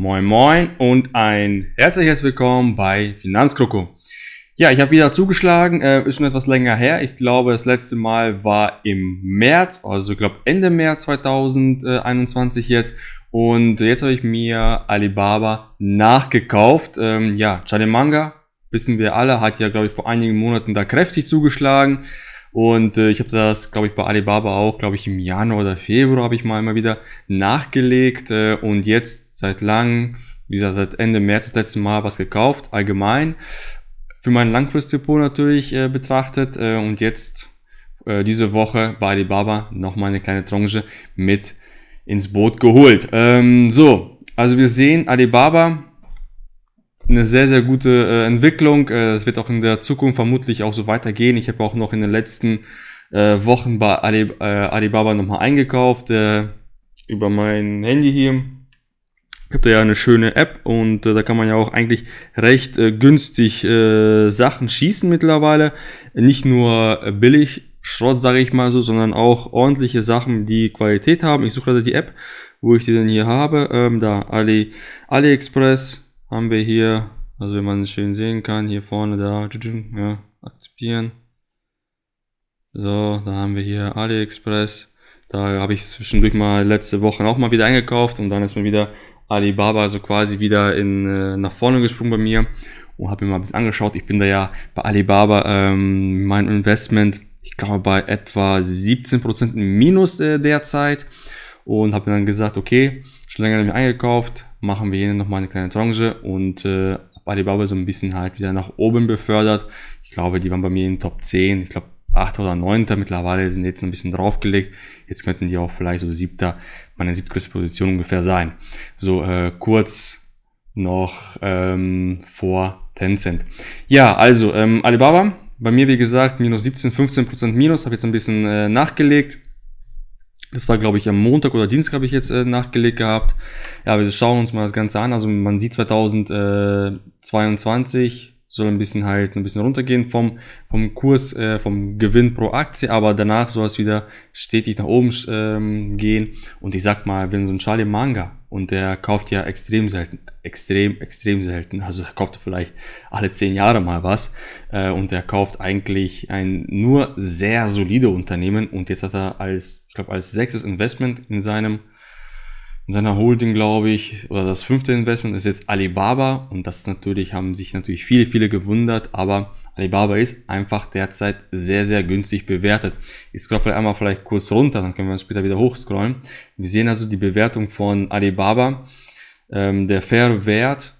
Moin Moin und ein herzliches Willkommen bei Finanzkroko. Ja, ich habe wieder zugeschlagen, äh, ist schon etwas länger her. Ich glaube, das letzte Mal war im März, also ich glaube Ende März 2021 jetzt. Und jetzt habe ich mir Alibaba nachgekauft. Ähm, ja, Chalemanga, wissen wir alle, hat ja, glaube ich, vor einigen Monaten da kräftig zugeschlagen. Und äh, ich habe das, glaube ich, bei Alibaba auch, glaube ich, im Januar oder Februar habe ich mal immer wieder nachgelegt. Äh, und jetzt seit langem, wie gesagt, seit Ende März das letzte Mal was gekauft, allgemein. Für mein Langfristdepot natürlich äh, betrachtet. Äh, und jetzt äh, diese Woche bei Alibaba nochmal eine kleine Tranche mit ins Boot geholt. Ähm, so, also wir sehen Alibaba eine sehr, sehr gute äh, Entwicklung. Äh, es äh, wird auch in der Zukunft vermutlich auch so weitergehen. Ich habe auch noch in den letzten äh, Wochen bei Ali, äh, Alibaba nochmal eingekauft äh, über mein Handy hier. Ich habe da ja eine schöne App und äh, da kann man ja auch eigentlich recht äh, günstig äh, Sachen schießen mittlerweile. Nicht nur äh, billig Schrott, sage ich mal so, sondern auch ordentliche Sachen, die Qualität haben. Ich suche gerade die App, wo ich die denn hier habe. Ähm, da Ali, AliExpress, haben wir hier, also wenn man es schön sehen kann, hier vorne da, ja, akzeptieren. So, da haben wir hier AliExpress. Da habe ich zwischendurch mal letzte Woche auch mal wieder eingekauft und dann ist mir wieder Alibaba so also quasi wieder in, äh, nach vorne gesprungen bei mir und habe mir mal ein bisschen angeschaut. Ich bin da ja bei Alibaba ähm, mein Investment, ich glaube bei etwa 17% im Minus äh, derzeit und habe mir dann gesagt, okay, schon länger nicht mehr eingekauft, machen wir hier nochmal eine kleine Tranche und äh, Alibaba so ein bisschen halt wieder nach oben befördert. Ich glaube, die waren bei mir in Top 10, ich glaube 8. oder 9. Mittlerweile sind jetzt ein bisschen draufgelegt. Jetzt könnten die auch vielleicht so siebter, meine siebtgrößte Position ungefähr sein. So äh, kurz noch ähm, vor Tencent. Ja, also ähm, Alibaba, bei mir wie gesagt minus 17, 15% Minus, habe jetzt ein bisschen äh, nachgelegt das war, glaube ich, am Montag oder Dienstag habe ich jetzt äh, nachgelegt gehabt. Ja, wir schauen uns mal das Ganze an. Also man sieht 2022 soll ein bisschen halt ein bisschen runtergehen vom, vom Kurs, äh, vom Gewinn pro Aktie, aber danach soll es wieder stetig nach oben ähm, gehen. Und ich sag mal, wenn so ein Charlie Manga und der kauft ja extrem selten, extrem, extrem selten. Also er kauft vielleicht alle zehn Jahre mal was. Äh, und er kauft eigentlich ein nur sehr solide Unternehmen. Und jetzt hat er als, ich glaube, als sechstes Investment in seinem in seiner Holding, glaube ich, oder das fünfte Investment ist jetzt Alibaba und das natürlich haben sich natürlich viele, viele gewundert, aber Alibaba ist einfach derzeit sehr, sehr günstig bewertet. Ich scroll einmal vielleicht kurz runter, dann können wir uns später wieder hochscrollen. Wir sehen also die Bewertung von Alibaba. Ähm, der faire Wert,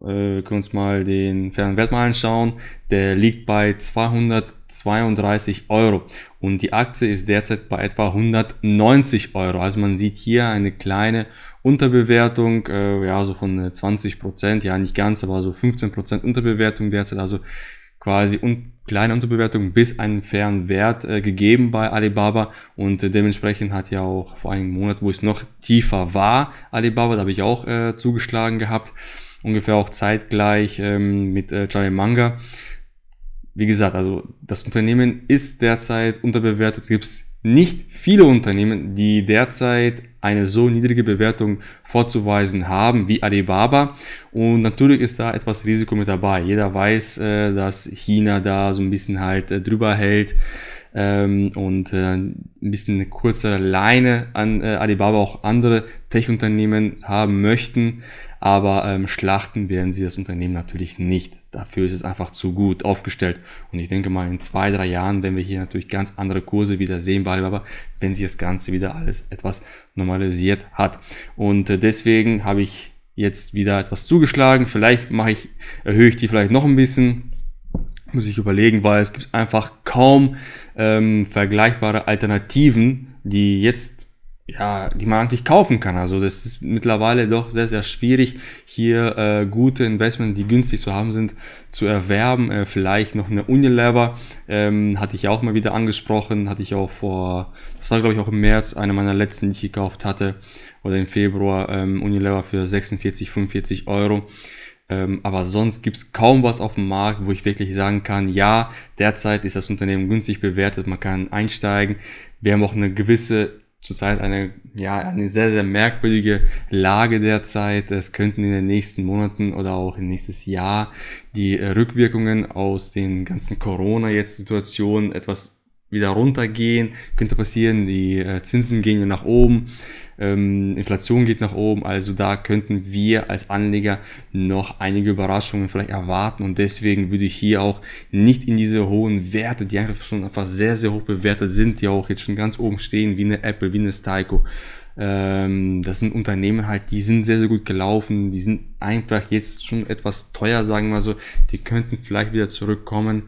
äh, können wir uns mal den fairen Wert mal anschauen, der liegt bei 232 Euro und die Aktie ist derzeit bei etwa 190 Euro. Also man sieht hier eine kleine Unterbewertung, äh, ja, so von 20 äh, Prozent, ja, nicht ganz, aber so 15 Prozent Unterbewertung derzeit. Also quasi und kleine Unterbewertung bis einen fairen Wert äh, gegeben bei Alibaba und äh, dementsprechend hat ja auch vor einem Monat, wo es noch tiefer war, Alibaba, da habe ich auch äh, zugeschlagen gehabt, ungefähr auch zeitgleich ähm, mit äh, Jai Manga. Wie gesagt, also das Unternehmen ist derzeit unterbewertet, gibt es nicht viele Unternehmen, die derzeit eine so niedrige Bewertung vorzuweisen haben wie Alibaba. Und natürlich ist da etwas Risiko mit dabei. Jeder weiß, äh, dass China da so ein bisschen halt äh, drüber hält ähm, und äh, ein bisschen eine kurze Leine an äh, Alibaba auch andere Tech-Unternehmen haben möchten. Aber ähm, schlachten werden sie das Unternehmen natürlich nicht. Dafür ist es einfach zu gut aufgestellt. Und ich denke mal, in zwei, drei Jahren werden wir hier natürlich ganz andere Kurse wieder sehen bei Alibaba, wenn sie das Ganze wieder alles etwas normalisiert hat. Und äh, deswegen habe ich jetzt wieder etwas zugeschlagen. Vielleicht mache ich, erhöhe ich die vielleicht noch ein bisschen muss ich überlegen, weil es gibt einfach kaum ähm, vergleichbare Alternativen, die jetzt ja, die man eigentlich kaufen kann. Also das ist mittlerweile doch sehr, sehr schwierig, hier äh, gute Investments, die günstig zu haben sind, zu erwerben. Äh, vielleicht noch eine Unilever, ähm, hatte ich ja auch mal wieder angesprochen, hatte ich auch vor, das war glaube ich auch im März, eine meiner letzten, die ich gekauft hatte, oder im Februar, ähm, Unilever für 46, 45 Euro. Ähm, aber sonst gibt es kaum was auf dem Markt, wo ich wirklich sagen kann, ja, derzeit ist das Unternehmen günstig bewertet, man kann einsteigen. Wir haben auch eine gewisse, zurzeit eine, ja, eine sehr, sehr merkwürdige Lage derzeit. Es könnten in den nächsten Monaten oder auch in nächstes Jahr die Rückwirkungen aus den ganzen Corona-Jetzt-Situationen etwas wieder runtergehen, könnte passieren, die äh, Zinsen gehen ja nach oben, ähm, Inflation geht nach oben, also da könnten wir als Anleger noch einige Überraschungen vielleicht erwarten und deswegen würde ich hier auch nicht in diese hohen Werte, die einfach schon einfach sehr, sehr hoch bewertet sind, die auch jetzt schon ganz oben stehen, wie eine Apple, wie eine Styco. Ähm, das sind Unternehmen halt, die sind sehr, sehr gut gelaufen, die sind einfach jetzt schon etwas teuer, sagen wir so, die könnten vielleicht wieder zurückkommen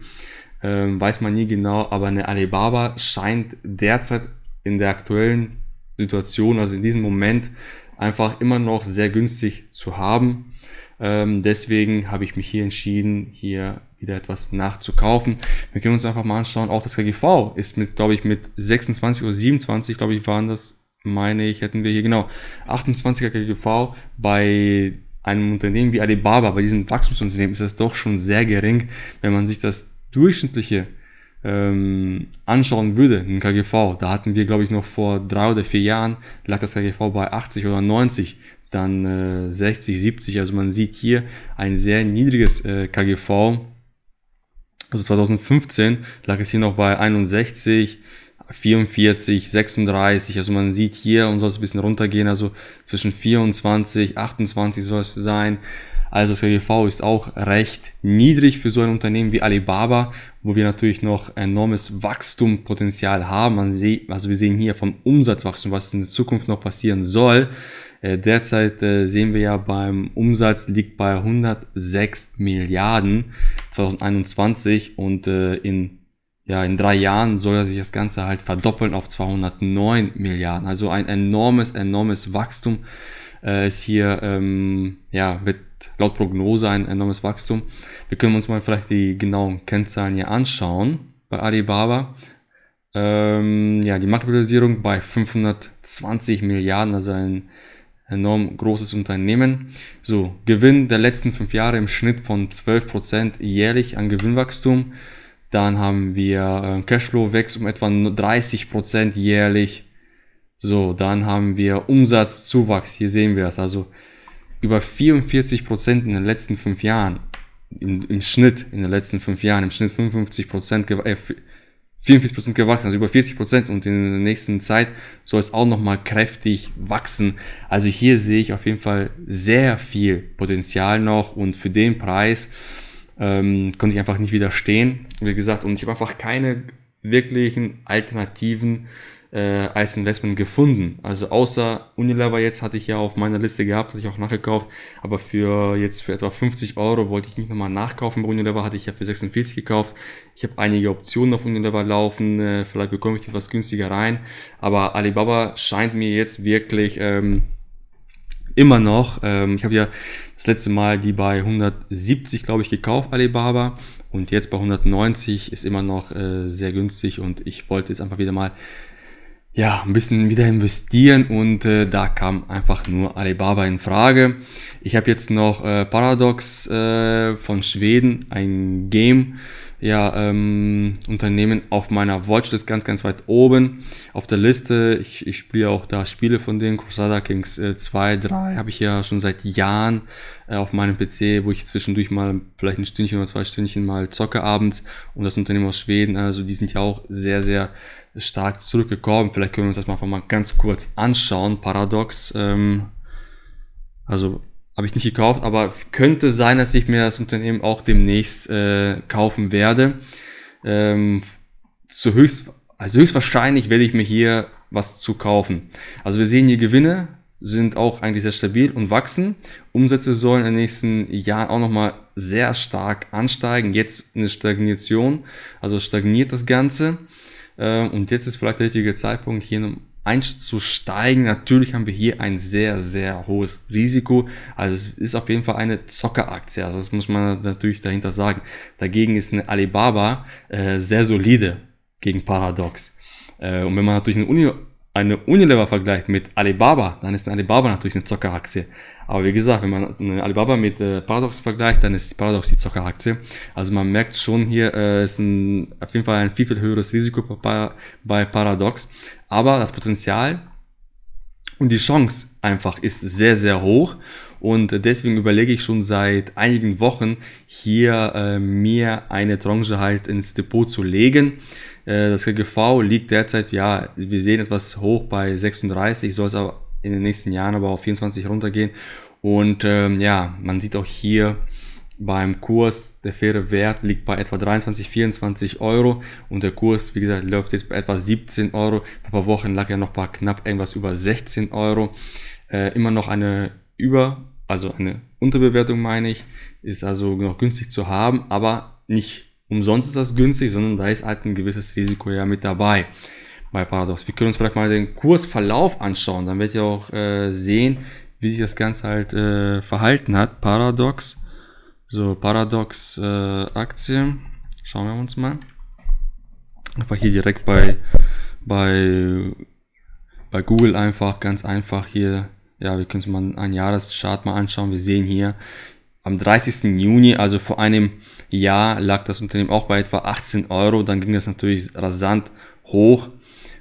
ähm, weiß man nie genau, aber eine Alibaba scheint derzeit in der aktuellen Situation, also in diesem Moment, einfach immer noch sehr günstig zu haben. Ähm, deswegen habe ich mich hier entschieden, hier wieder etwas nachzukaufen. Wir können uns einfach mal anschauen, auch das KGV ist mit, glaube ich, mit 26 oder 27, glaube ich, waren das, meine ich, hätten wir hier genau 28er KGV bei einem Unternehmen wie Alibaba, bei diesem Wachstumsunternehmen ist das doch schon sehr gering, wenn man sich das durchschnittliche ähm, anschauen würde, ein KGV, da hatten wir, glaube ich, noch vor drei oder vier Jahren, lag das KGV bei 80 oder 90, dann äh, 60, 70. Also man sieht hier ein sehr niedriges äh, KGV. Also 2015 lag es hier noch bei 61, 44, 36. Also man sieht hier und soll es ein bisschen runtergehen. Also zwischen 24, 28 soll es sein. Also das KGV ist auch recht niedrig für so ein Unternehmen wie Alibaba, wo wir natürlich noch enormes Wachstumpotenzial haben. also wir sehen hier vom Umsatzwachstum, was in der Zukunft noch passieren soll. Äh, derzeit äh, sehen wir ja beim Umsatz liegt bei 106 Milliarden 2021 und äh, in ja, in drei Jahren soll sich das Ganze halt verdoppeln auf 209 Milliarden. Also ein enormes, enormes Wachstum äh, ist hier, ähm, ja, wird laut Prognose ein enormes Wachstum. Wir können uns mal vielleicht die genauen Kennzahlen hier anschauen bei Alibaba. Ähm, ja, die Marktkapitalisierung bei 520 Milliarden, also ein enorm großes Unternehmen. So, Gewinn der letzten fünf Jahre im Schnitt von 12% jährlich an Gewinnwachstum. Dann haben wir äh, Cashflow wächst um etwa 30% jährlich. So, dann haben wir Umsatzzuwachs. Hier sehen wir es. Also über 44 Prozent in den letzten fünf Jahren. Im, Im, Schnitt in den letzten fünf Jahren, im Schnitt 55 Prozent, äh, 44 Prozent gewachsen, also über 40 Prozent und in der nächsten Zeit soll es auch nochmal kräftig wachsen. Also hier sehe ich auf jeden Fall sehr viel Potenzial noch und für den Preis ähm, konnte ich einfach nicht widerstehen. Wie gesagt, und ich habe einfach keine wirklichen Alternativen äh, als Investment gefunden. Also außer Unilever jetzt hatte ich ja auf meiner Liste gehabt, hatte ich auch nachgekauft, aber für jetzt für etwa 50 Euro wollte ich nicht nochmal nachkaufen. Bei Unilever hatte ich ja für 46 gekauft. Ich habe einige Optionen auf Unilever laufen, äh, vielleicht bekomme ich etwas günstiger rein, aber Alibaba scheint mir jetzt wirklich ähm, immer noch, ähm, ich habe ja das letzte Mal die bei 170, glaube ich, gekauft, Alibaba, und jetzt bei 190 ist immer noch äh, sehr günstig und ich wollte jetzt einfach wieder mal ja, ein bisschen wieder investieren und äh, da kam einfach nur Alibaba in Frage. Ich habe jetzt noch äh, Paradox äh, von Schweden, ein Game ja, ähm, Unternehmen auf meiner Watchlist ganz, ganz weit oben auf der Liste. Ich, ich spiele auch da Spiele von denen, Crusader Kings äh, 2, 3 habe ich ja schon seit Jahren äh, auf meinem PC, wo ich zwischendurch mal vielleicht ein Stündchen oder zwei Stündchen mal zocke abends und das Unternehmen aus Schweden, also die sind ja auch sehr, sehr stark zurückgekommen. Vielleicht können wir uns das mal einfach mal ganz kurz anschauen. Paradox, ähm, also habe ich nicht gekauft, aber könnte sein, dass ich mir das Unternehmen auch demnächst äh, kaufen werde. Ähm, zu höchst, also höchstwahrscheinlich werde ich mir hier was zu kaufen. Also wir sehen hier Gewinne sind auch eigentlich sehr stabil und wachsen. Umsätze sollen in den nächsten Jahren auch nochmal sehr stark ansteigen. Jetzt eine Stagnation, also stagniert das Ganze. Ähm, und jetzt ist vielleicht der richtige Zeitpunkt, hier einzusteigen. Natürlich haben wir hier ein sehr, sehr hohes Risiko. Also es ist auf jeden Fall eine Zockeraktie. Also das muss man natürlich dahinter sagen. Dagegen ist eine Alibaba äh, sehr solide gegen Paradox. Äh, und wenn man natürlich eine Uni eine Unilever vergleicht mit Alibaba, dann ist eine Alibaba natürlich eine Zockeraktie. Aber wie gesagt, wenn man eine Alibaba mit äh, Paradox vergleicht, dann ist Paradox die Zockeraktie. Also man merkt schon hier, äh, ist ein, auf jeden Fall ein viel, viel höheres Risiko bei, bei Paradox. Aber das Potenzial und die Chance einfach ist sehr, sehr hoch. Und deswegen überlege ich schon seit einigen Wochen, hier äh, mir eine Tranche halt ins Depot zu legen. Äh, das KGV liegt derzeit, ja, wir sehen etwas hoch bei 36, soll es aber in den nächsten Jahren aber auf 24 runtergehen. Und ähm, ja, man sieht auch hier beim Kurs, der faire Wert liegt bei etwa 23, 24 Euro und der Kurs, wie gesagt, läuft jetzt bei etwa 17 Euro. Vor ein paar Wochen lag er noch bei knapp irgendwas über 16 Euro. Äh, immer noch eine über, also eine Unterbewertung meine ich, ist also noch günstig zu haben, aber nicht umsonst ist das günstig, sondern da ist halt ein gewisses Risiko ja mit dabei bei Paradox. Wir können uns vielleicht mal den Kursverlauf anschauen, dann werdet ihr auch äh, sehen, wie sich das Ganze halt äh, verhalten hat. Paradox, so Paradox äh, Aktie, schauen wir uns mal. Einfach hier direkt bei, bei, bei Google einfach, ganz einfach hier. Ja, wir können uns mal einen Jahreschart mal anschauen. Wir sehen hier am 30. Juni, also vor einem Jahr lag das Unternehmen auch bei etwa 18 Euro. Dann ging das natürlich rasant hoch.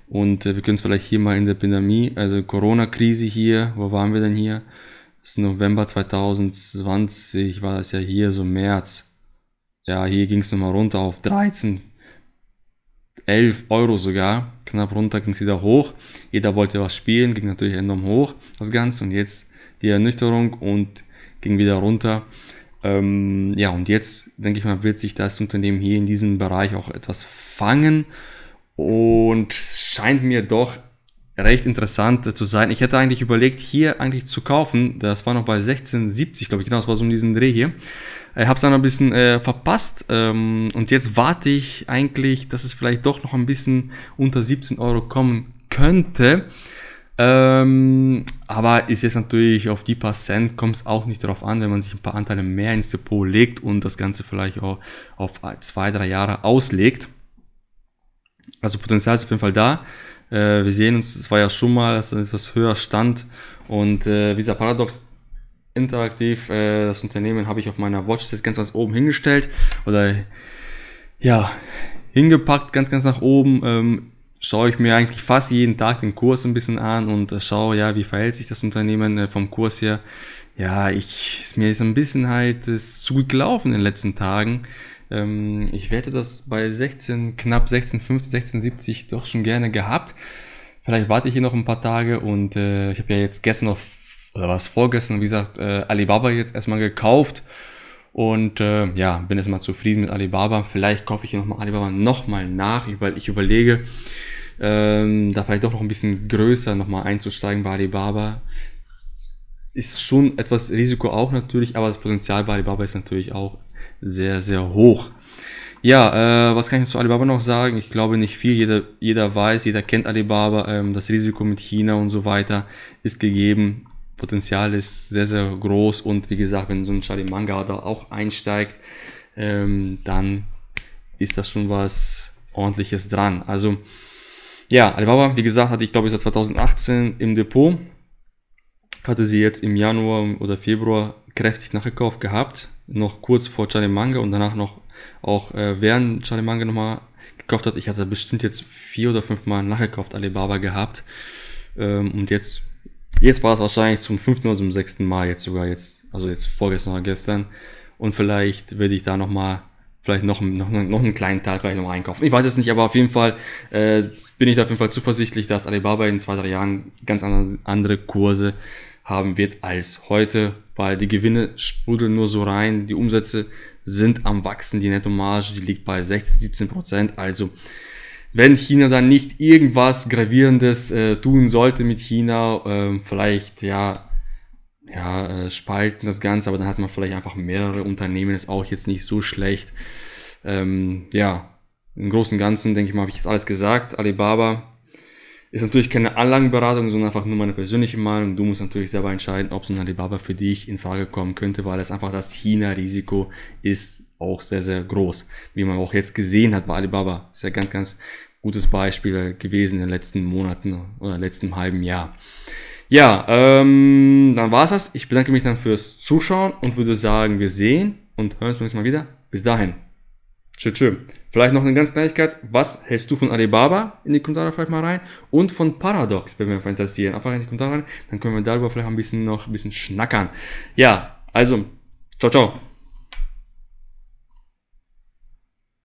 Und äh, wir können es vielleicht hier mal in der Pandemie, also Corona-Krise hier, wo waren wir denn hier? Das ist November 2020, war das ja hier so März. Ja, hier ging es nochmal runter auf 13, 11 Euro sogar. Knapp runter ging es wieder hoch. Jeder wollte was spielen, ging natürlich enorm hoch, das Ganze. Und jetzt die Ernüchterung und ging wieder runter. Ähm, ja, und jetzt, denke ich mal, wird sich das Unternehmen hier in diesem Bereich auch etwas fangen und scheint mir doch recht interessant zu sein. Ich hätte eigentlich überlegt, hier eigentlich zu kaufen. Das war noch bei 16,70, glaube ich. Genau, das war so um diesen Dreh hier. Ich äh, habe es dann ein bisschen äh, verpasst ähm, und jetzt warte ich eigentlich, dass es vielleicht doch noch ein bisschen unter 17 Euro kommen könnte. Ähm, aber ist jetzt natürlich auf die paar Cent kommt es auch nicht darauf an, wenn man sich ein paar Anteile mehr ins Depot legt und das Ganze vielleicht auch auf zwei, drei Jahre auslegt. Also Potenzial ist auf jeden Fall da. Äh, wir sehen uns, es war ja schon mal, dass es etwas höher stand. Und äh, dieser Paradox Interaktiv, äh, das Unternehmen habe ich auf meiner Watch jetzt ganz, ganz oben hingestellt. Oder ja, hingepackt, ganz, ganz nach oben. Ähm, schaue ich mir eigentlich fast jeden Tag den Kurs ein bisschen an und äh, schaue, ja, wie verhält sich das Unternehmen äh, vom Kurs her. Ja, ich, mir ist ein bisschen halt äh, zu gut gelaufen in den letzten Tagen. Ähm, ich hätte das bei 16, knapp 16,50, 16,70 doch schon gerne gehabt. Vielleicht warte ich hier noch ein paar Tage und äh, ich habe ja jetzt gestern noch, oder was vorgestern, wie gesagt, äh, Alibaba jetzt erstmal gekauft. Und äh, ja, bin jetzt mal zufrieden mit Alibaba. Vielleicht kaufe ich hier nochmal Alibaba nochmal nach, weil ich überlege, ähm, da vielleicht doch noch ein bisschen größer nochmal einzusteigen bei Alibaba, ist schon etwas Risiko auch natürlich, aber das Potenzial bei Alibaba ist natürlich auch sehr, sehr hoch. Ja, äh, was kann ich zu Alibaba noch sagen? Ich glaube nicht viel. Jeder, jeder weiß, jeder kennt Alibaba. Ähm, das Risiko mit China und so weiter ist gegeben. Potenzial ist sehr, sehr groß. Und wie gesagt, wenn so ein Charlie Manga da auch einsteigt, ähm, dann ist das schon was ordentliches dran. Also, ja, Alibaba, wie gesagt, hatte ich glaube ich seit 2018 im Depot. Hatte sie jetzt im Januar oder Februar kräftig nachgekauft gehabt. Noch kurz vor Chalemanga und danach noch auch äh, während Chalemanga nochmal gekauft hat. Ich hatte bestimmt jetzt vier oder fünf Mal nachgekauft Alibaba gehabt. Ähm, und jetzt, jetzt war es wahrscheinlich zum fünften oder zum sechsten Mal jetzt sogar jetzt. Also jetzt vorgestern oder gestern. Und vielleicht werde ich da nochmal vielleicht noch, noch, noch einen kleinen Teil vielleicht noch einkaufen. Ich weiß es nicht, aber auf jeden Fall äh, bin ich da auf jeden Fall zuversichtlich, dass Alibaba in zwei, drei Jahren ganz andere Kurse haben wird als heute, weil die Gewinne sprudeln nur so rein, die Umsätze sind am wachsen, die Nettomarge, die liegt bei 16, 17 Prozent, also wenn China dann nicht irgendwas Gravierendes äh, tun sollte mit China, äh, vielleicht ja ja, äh, spalten das Ganze, aber dann hat man vielleicht einfach mehrere Unternehmen, ist auch jetzt nicht so schlecht. Ähm, ja, im Großen und Ganzen, denke ich mal, habe ich jetzt alles gesagt. Alibaba ist natürlich keine Anlagenberatung, sondern einfach nur meine persönliche Meinung. Du musst natürlich selber entscheiden, ob so ein Alibaba für dich in Frage kommen könnte, weil das einfach das China-Risiko ist auch sehr, sehr groß. Wie man auch jetzt gesehen hat bei Alibaba. Ist ja ganz, ganz gutes Beispiel gewesen in den letzten Monaten oder letzten halben Jahr. Ja, ähm, dann war's das. Ich bedanke mich dann fürs Zuschauen und würde sagen, wir sehen und hören uns beim nächsten Mal wieder. Bis dahin. Tschüss, tschüss. Vielleicht noch eine ganz Kleinigkeit. Was hältst du von Alibaba? In die Kommentare vielleicht mal rein. Und von Paradox, wenn wir einfach interessieren. Einfach in die Kommentare rein. Dann können wir darüber vielleicht ein bisschen noch ein bisschen schnackern. Ja, also, ciao, ciao.